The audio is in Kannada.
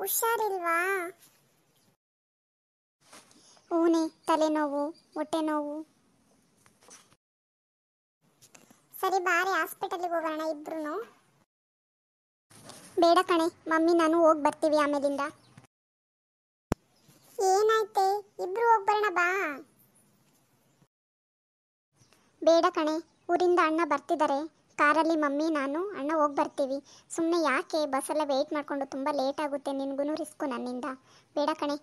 ಹುಷಾರಿಲ್ವಾ ತಲೆ ತಲೆನೋವು ಹೊಟ್ಟೆ ನೋವು ಸರಿ ಬಾರಿ ಹಾಸ್ಪಿಟಲ್ಗೆ ಹೋಗೋಣ ಇಬ್ರು ಬೇಡ ಕಣೆ ಮಮ್ಮಿ ನಾನು ಹೋಗಿ ಬರ್ತೀವಿ ಆಮೇಲಿಂದ ಏನಾಯ್ತೆ ಇಬ್ರು ಹೋಗಿ ಬರೋಣ ಬಾ ಬೇಡ ಕಣೆ ಊರಿಂದ ಅಣ್ಣ ಬರ್ತಿದ್ದಾರೆ ಕಾರಲ್ಲಿ ಮಮ್ಮಿ ನಾನು ಅಣ್ಣ ಹೋಗಿ ಬರ್ತೀವಿ ಸುಮ್ಮನೆ ಯಾಕೆ ಬಸ್ಸೆಲ್ಲ ವೆಯ್ಟ್ ಮಾಡಿಕೊಂಡು ತುಂಬ ಲೇಟ್ ಆಗುತ್ತೆ ನಿನಗೂ ರಿಸ್ಕು ನನ್ನಿಂದ ಬೇಡ ಕಣೆ